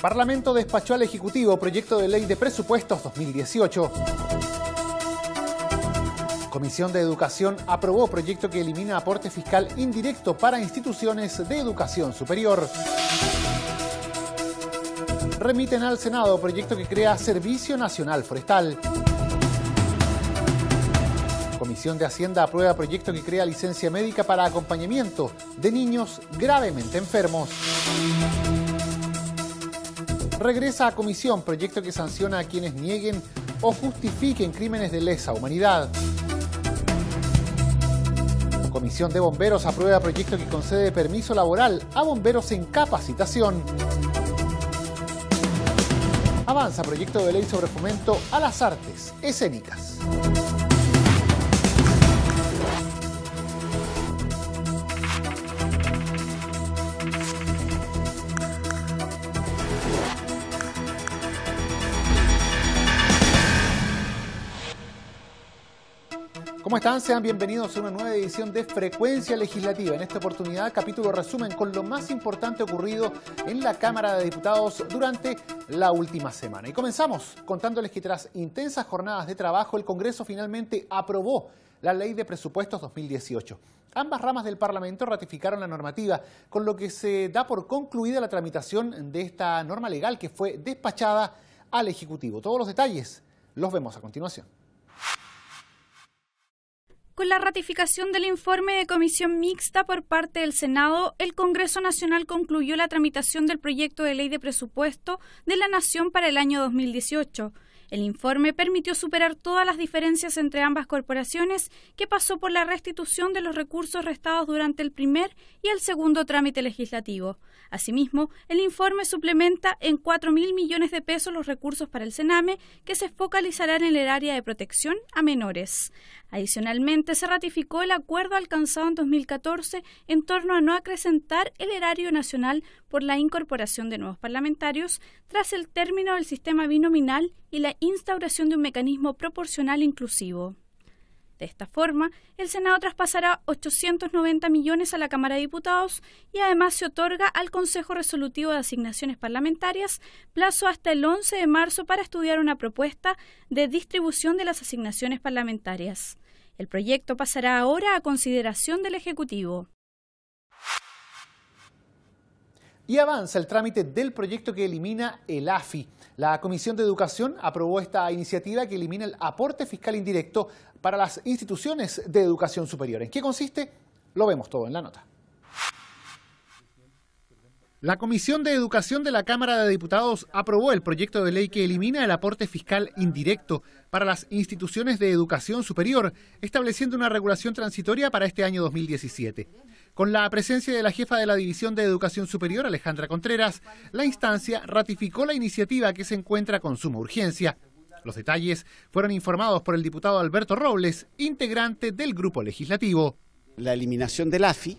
Parlamento despachó al Ejecutivo proyecto de ley de presupuestos 2018. Comisión de Educación aprobó proyecto que elimina aporte fiscal indirecto para instituciones de educación superior. Remiten al Senado proyecto que crea Servicio Nacional Forestal. Comisión de Hacienda aprueba proyecto que crea licencia médica para acompañamiento de niños gravemente enfermos regresa a comisión proyecto que sanciona a quienes nieguen o justifiquen crímenes de lesa humanidad. Comisión de Bomberos aprueba proyecto que concede permiso laboral a bomberos en capacitación. Avanza proyecto de ley sobre fomento a las artes escénicas. ¿Cómo están? Sean bienvenidos a una nueva edición de Frecuencia Legislativa. En esta oportunidad, capítulo resumen con lo más importante ocurrido en la Cámara de Diputados durante la última semana. Y comenzamos contándoles que tras intensas jornadas de trabajo, el Congreso finalmente aprobó la Ley de Presupuestos 2018. Ambas ramas del Parlamento ratificaron la normativa, con lo que se da por concluida la tramitación de esta norma legal que fue despachada al Ejecutivo. Todos los detalles los vemos a continuación. Con la ratificación del informe de comisión mixta por parte del Senado, el Congreso Nacional concluyó la tramitación del proyecto de ley de presupuesto de la Nación para el año 2018. El informe permitió superar todas las diferencias entre ambas corporaciones, que pasó por la restitución de los recursos restados durante el primer y el segundo trámite legislativo. Asimismo, el informe suplementa en 4.000 millones de pesos los recursos para el Sename, que se focalizarán en el área de protección a menores. Adicionalmente, se ratificó el acuerdo alcanzado en 2014 en torno a no acrecentar el erario nacional por la incorporación de nuevos parlamentarios tras el término del sistema binominal y la instauración de un mecanismo proporcional inclusivo. De esta forma, el Senado traspasará 890 millones a la Cámara de Diputados y además se otorga al Consejo Resolutivo de Asignaciones Parlamentarias plazo hasta el 11 de marzo para estudiar una propuesta de distribución de las asignaciones parlamentarias. El proyecto pasará ahora a consideración del Ejecutivo. y avanza el trámite del proyecto que elimina el AFI. La Comisión de Educación aprobó esta iniciativa que elimina el aporte fiscal indirecto para las instituciones de educación superior. ¿En qué consiste? Lo vemos todo en la nota. La Comisión de Educación de la Cámara de Diputados aprobó el proyecto de ley que elimina el aporte fiscal indirecto para las instituciones de educación superior, estableciendo una regulación transitoria para este año 2017. Con la presencia de la jefa de la División de Educación Superior, Alejandra Contreras, la instancia ratificó la iniciativa que se encuentra con suma urgencia. Los detalles fueron informados por el diputado Alberto Robles, integrante del grupo legislativo. La eliminación del AFI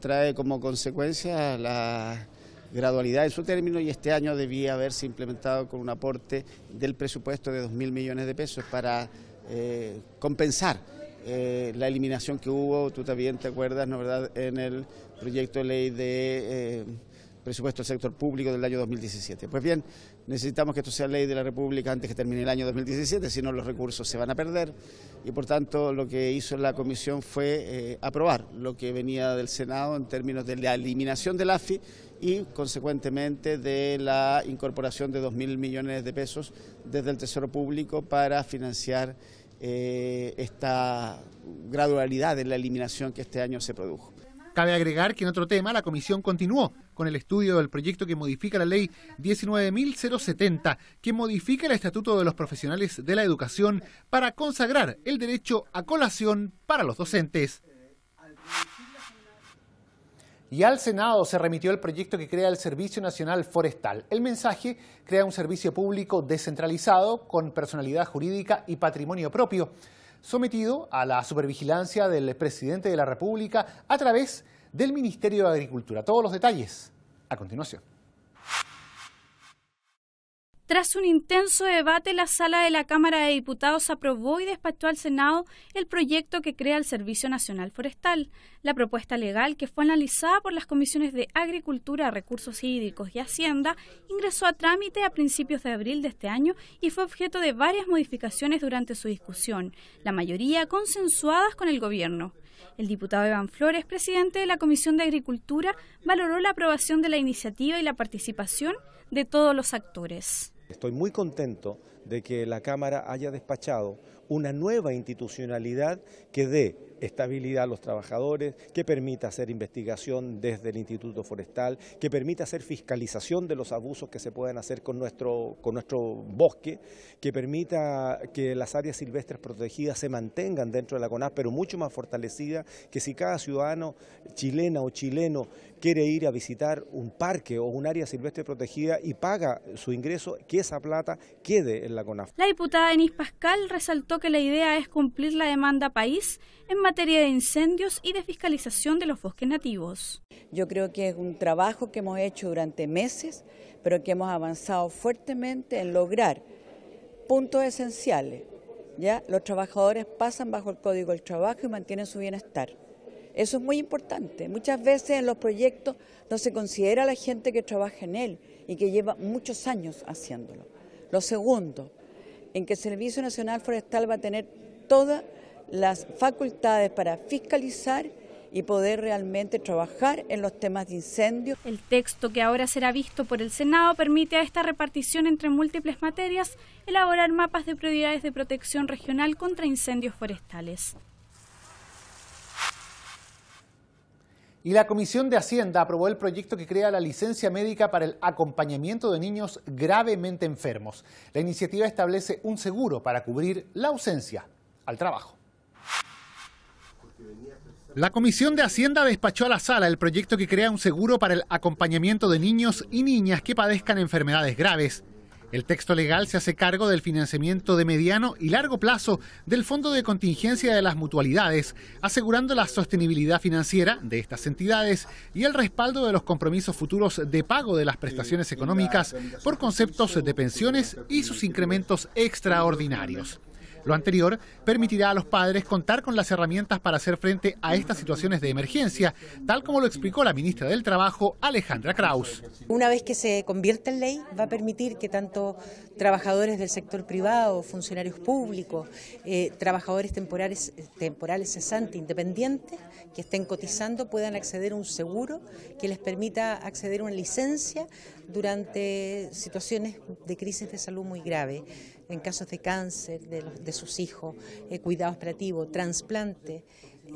trae como consecuencia la gradualidad de su término y este año debía haberse implementado con un aporte del presupuesto de 2.000 millones de pesos para eh, compensar eh, la eliminación que hubo, tú también te acuerdas, ¿no verdad?, en el proyecto de ley de eh, presupuesto del sector público del año 2017. Pues bien, necesitamos que esto sea ley de la República antes que termine el año 2017, si no los recursos se van a perder y por tanto lo que hizo la comisión fue eh, aprobar lo que venía del Senado en términos de la eliminación del AFI y consecuentemente de la incorporación de 2.000 millones de pesos desde el Tesoro Público para financiar eh, esta gradualidad en la eliminación que este año se produjo. Cabe agregar que en otro tema la comisión continuó con el estudio del proyecto que modifica la ley 19.070, que modifica el Estatuto de los Profesionales de la Educación para consagrar el derecho a colación para los docentes y al Senado se remitió el proyecto que crea el Servicio Nacional Forestal. El mensaje crea un servicio público descentralizado con personalidad jurídica y patrimonio propio, sometido a la supervigilancia del presidente de la República a través del Ministerio de Agricultura. Todos los detalles a continuación. Tras un intenso debate, la sala de la Cámara de Diputados aprobó y despachó al Senado el proyecto que crea el Servicio Nacional Forestal. La propuesta legal, que fue analizada por las comisiones de Agricultura, Recursos Hídricos y Hacienda, ingresó a trámite a principios de abril de este año y fue objeto de varias modificaciones durante su discusión, la mayoría consensuadas con el Gobierno. El diputado Iván Flores, presidente de la Comisión de Agricultura, valoró la aprobación de la iniciativa y la participación de todos los actores. Estoy muy contento de que la Cámara haya despachado una nueva institucionalidad que dé estabilidad a los trabajadores, que permita hacer investigación desde el Instituto Forestal, que permita hacer fiscalización de los abusos que se pueden hacer con nuestro, con nuestro bosque, que permita que las áreas silvestres protegidas se mantengan dentro de la CONAF, pero mucho más fortalecida que si cada ciudadano chilena o chileno quiere ir a visitar un parque o un área silvestre protegida y paga su ingreso, que esa plata quede en la CONAF. La diputada Denise Pascal resaltó que la idea es cumplir la demanda país en materia de incendios y de fiscalización de los bosques nativos. Yo creo que es un trabajo que hemos hecho durante meses, pero que hemos avanzado fuertemente en lograr puntos esenciales. ¿ya? Los trabajadores pasan bajo el Código del Trabajo y mantienen su bienestar. Eso es muy importante. Muchas veces en los proyectos no se considera a la gente que trabaja en él y que lleva muchos años haciéndolo. Lo segundo, en que el Servicio Nacional Forestal va a tener todas las facultades para fiscalizar y poder realmente trabajar en los temas de incendios. El texto que ahora será visto por el Senado permite a esta repartición entre múltiples materias elaborar mapas de prioridades de protección regional contra incendios forestales. Y la Comisión de Hacienda aprobó el proyecto que crea la licencia médica para el acompañamiento de niños gravemente enfermos. La iniciativa establece un seguro para cubrir la ausencia al trabajo. La Comisión de Hacienda despachó a la sala el proyecto que crea un seguro para el acompañamiento de niños y niñas que padezcan enfermedades graves. El texto legal se hace cargo del financiamiento de mediano y largo plazo del Fondo de Contingencia de las Mutualidades, asegurando la sostenibilidad financiera de estas entidades y el respaldo de los compromisos futuros de pago de las prestaciones económicas por conceptos de pensiones y sus incrementos extraordinarios. Lo anterior permitirá a los padres contar con las herramientas para hacer frente a estas situaciones de emergencia, tal como lo explicó la ministra del Trabajo, Alejandra Kraus. Una vez que se convierta en ley, va a permitir que tanto trabajadores del sector privado, funcionarios públicos, eh, trabajadores temporales, temporales cesantes, independientes, que estén cotizando, puedan acceder a un seguro que les permita acceder a una licencia durante situaciones de crisis de salud muy grave, en casos de cáncer de, sus hijos, eh, cuidado operativo, trasplante,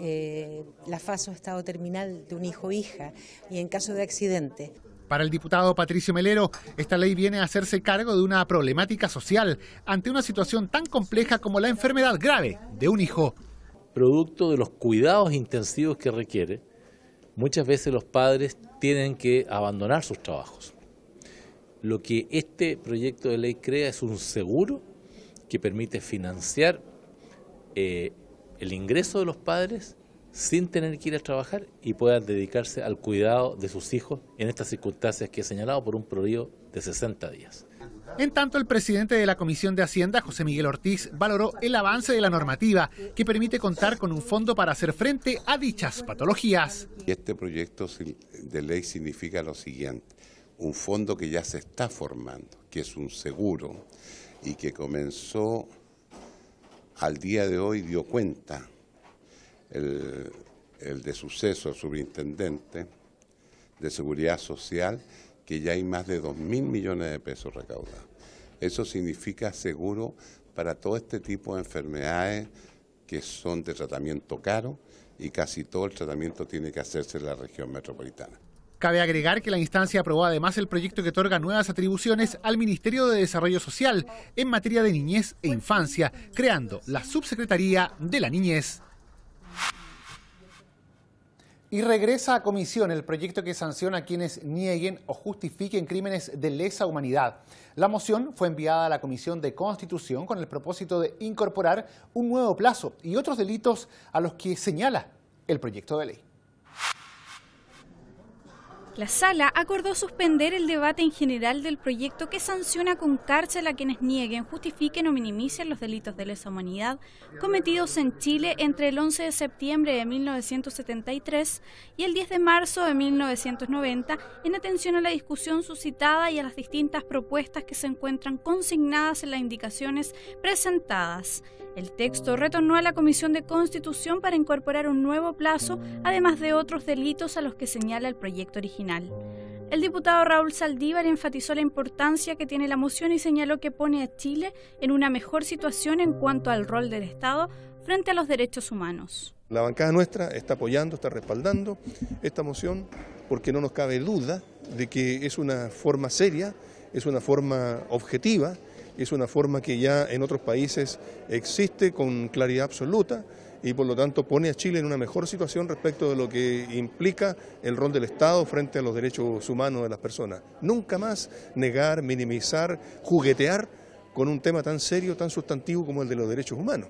eh, la fase o estado terminal de un hijo o hija y en caso de accidente. Para el diputado Patricio Melero, esta ley viene a hacerse cargo de una problemática social ante una situación tan compleja como la enfermedad grave de un hijo. Producto de los cuidados intensivos que requiere, muchas veces los padres tienen que abandonar sus trabajos. Lo que este proyecto de ley crea es un seguro que permite financiar eh, el ingreso de los padres sin tener que ir a trabajar y puedan dedicarse al cuidado de sus hijos en estas circunstancias que he señalado por un periodo de 60 días. En tanto, el presidente de la Comisión de Hacienda, José Miguel Ortiz, valoró el avance de la normativa que permite contar con un fondo para hacer frente a dichas patologías. Este proyecto de ley significa lo siguiente un fondo que ya se está formando, que es un seguro y que comenzó al día de hoy, dio cuenta el, de suceso al subintendente de seguridad social, que ya hay más de 2.000 millones de pesos recaudados. Eso significa seguro para todo este tipo de enfermedades que son de tratamiento caro y casi todo el tratamiento tiene que hacerse en la región metropolitana. Cabe agregar que la instancia aprobó además el proyecto que otorga nuevas atribuciones al Ministerio de Desarrollo Social en materia de niñez e infancia, creando la Subsecretaría de la Niñez. Y regresa a comisión el proyecto que sanciona a quienes nieguen o justifiquen crímenes de lesa humanidad. La moción fue enviada a la Comisión de Constitución con el propósito de incorporar un nuevo plazo y otros delitos a los que señala el proyecto de ley. La sala acordó suspender el debate en general del proyecto que sanciona con cárcel a quienes nieguen, justifiquen o minimicen los delitos de lesa humanidad cometidos en Chile entre el 11 de septiembre de 1973 y el 10 de marzo de 1990 en atención a la discusión suscitada y a las distintas propuestas que se encuentran consignadas en las indicaciones presentadas. El texto retornó a la Comisión de Constitución para incorporar un nuevo plazo, además de otros delitos a los que señala el proyecto original. El diputado Raúl Saldívar enfatizó la importancia que tiene la moción y señaló que pone a Chile en una mejor situación en cuanto al rol del Estado frente a los derechos humanos. La bancada nuestra está apoyando, está respaldando esta moción porque no nos cabe duda de que es una forma seria, es una forma objetiva, es una forma que ya en otros países existe con claridad absoluta y por lo tanto pone a Chile en una mejor situación respecto de lo que implica el rol del Estado frente a los derechos humanos de las personas. Nunca más negar, minimizar, juguetear con un tema tan serio, tan sustantivo como el de los derechos humanos.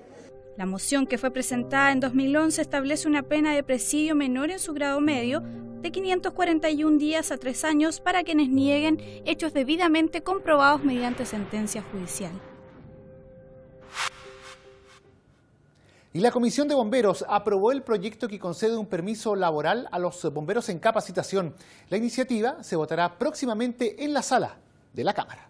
La moción que fue presentada en 2011 establece una pena de presidio menor en su grado medio de 541 días a 3 años para quienes nieguen hechos debidamente comprobados mediante sentencia judicial. Y la Comisión de Bomberos aprobó el proyecto que concede un permiso laboral a los bomberos en capacitación. La iniciativa se votará próximamente en la sala de la Cámara.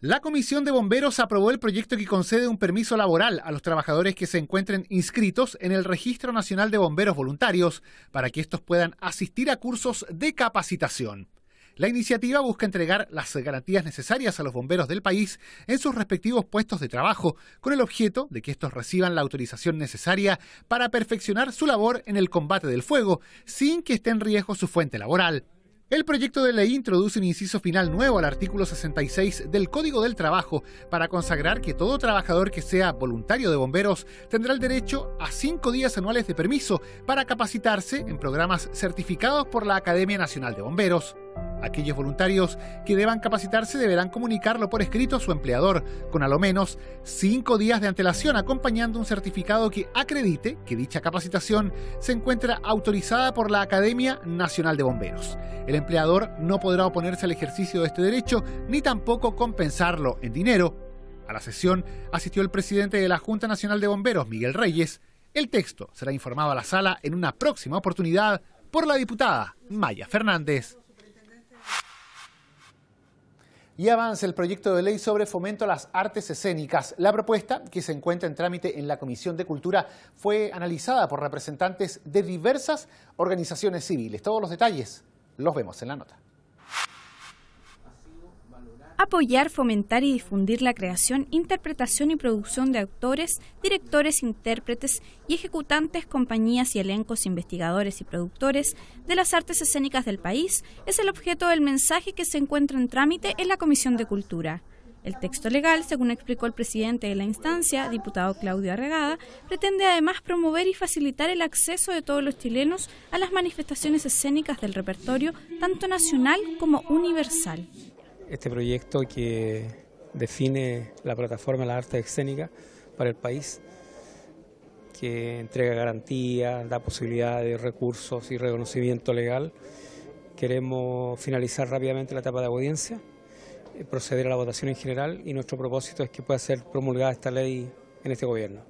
La Comisión de Bomberos aprobó el proyecto que concede un permiso laboral a los trabajadores que se encuentren inscritos en el Registro Nacional de Bomberos Voluntarios para que estos puedan asistir a cursos de capacitación. La iniciativa busca entregar las garantías necesarias a los bomberos del país en sus respectivos puestos de trabajo, con el objeto de que estos reciban la autorización necesaria para perfeccionar su labor en el combate del fuego, sin que esté en riesgo su fuente laboral. El proyecto de ley introduce un inciso final nuevo al artículo 66 del Código del Trabajo para consagrar que todo trabajador que sea voluntario de bomberos tendrá el derecho a cinco días anuales de permiso para capacitarse en programas certificados por la Academia Nacional de Bomberos. Aquellos voluntarios que deban capacitarse deberán comunicarlo por escrito a su empleador, con a lo menos cinco días de antelación, acompañando un certificado que acredite que dicha capacitación se encuentra autorizada por la Academia Nacional de Bomberos. El empleador no podrá oponerse al ejercicio de este derecho ni tampoco compensarlo en dinero. A la sesión asistió el presidente de la Junta Nacional de Bomberos, Miguel Reyes. El texto será informado a la sala en una próxima oportunidad por la diputada Maya Fernández y avanza el proyecto de ley sobre fomento a las artes escénicas. La propuesta, que se encuentra en trámite en la Comisión de Cultura, fue analizada por representantes de diversas organizaciones civiles. Todos los detalles los vemos en la nota apoyar, fomentar y difundir la creación, interpretación y producción de actores, directores, intérpretes y ejecutantes, compañías y elencos, investigadores y productores de las artes escénicas del país es el objeto del mensaje que se encuentra en trámite en la Comisión de Cultura. El texto legal, según explicó el presidente de la instancia, diputado Claudio Arregada, pretende además promover y facilitar el acceso de todos los chilenos a las manifestaciones escénicas del repertorio, tanto nacional como universal este proyecto que define la plataforma de las artes escénicas para el país, que entrega garantías, da posibilidad de recursos y reconocimiento legal. Queremos finalizar rápidamente la etapa de audiencia, eh, proceder a la votación en general y nuestro propósito es que pueda ser promulgada esta ley en este gobierno.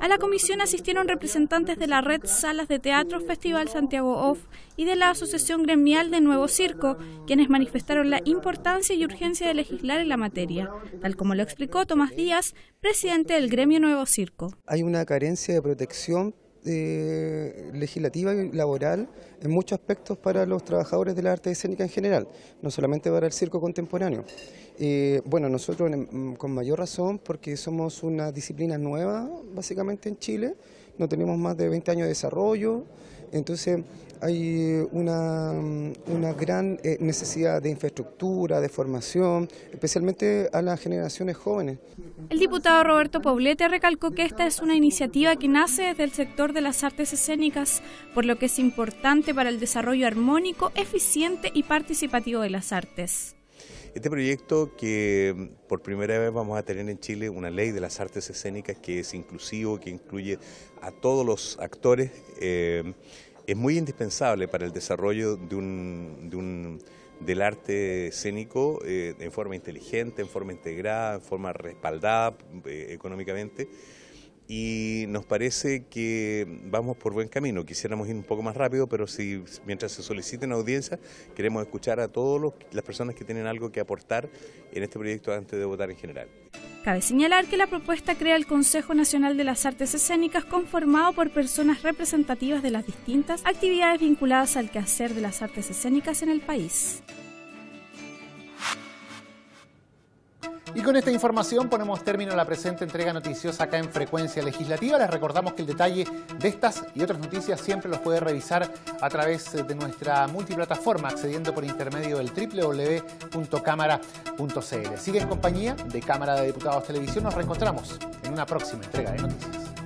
A la comisión asistieron representantes de la red Salas de Teatro Festival Santiago Off y de la Asociación Gremial de Nuevo Circo, quienes manifestaron la importancia y urgencia de legislar en la materia, tal como lo explicó Tomás Díaz, presidente del Gremio Nuevo Circo. Hay una carencia de protección eh, legislativa y laboral en muchos aspectos para los trabajadores de la arte escénica en general, no solamente para el circo contemporáneo. Eh, bueno, nosotros mm, con mayor razón porque somos una disciplina nueva básicamente en Chile, no tenemos más de 20 años de desarrollo, entonces hay eh, mm, una, gran eh, necesidad de infraestructura, de formación, especialmente a las generaciones jóvenes. El diputado Roberto Poblete recalcó que esta es una iniciativa que nace desde el sector de las artes escénicas, por lo que es importante para el desarrollo armónico, eficiente y participativo de las artes. Este proyecto que mm, por primera vez vamos a tener en Chile una ley de las artes escénicas que es inclusivo, que incluye a todos los actores, eh, es muy indispensable para el desarrollo del arte escénico eh, en forma inteligente, en forma integrada, en forma respaldada eh, económicamente y nos parece que vamos por buen camino. Quisiéramos ir un poco más rápido, pero si mientras se soliciten audiencia, queremos escuchar a todas las personas que tienen algo que aportar en este proyecto antes de votar en general. Cabe señalar que la propuesta crea el Consejo Nacional de las Artes Escénicas conformado por personas representativas de las distintas actividades vinculadas al quehacer de las artes escénicas en el país. Y con esta información ponemos término a la presente entrega noticiosa acá en Frecuencia Legislativa. Les recordamos que el detalle de estas y otras noticias siempre los puede revisar a través de nuestra multiplataforma accediendo por intermedio del www.cámara.cl. Sigue en compañía de Cámara de Diputados Televisión. Nos reencontramos en una próxima entrega de noticias.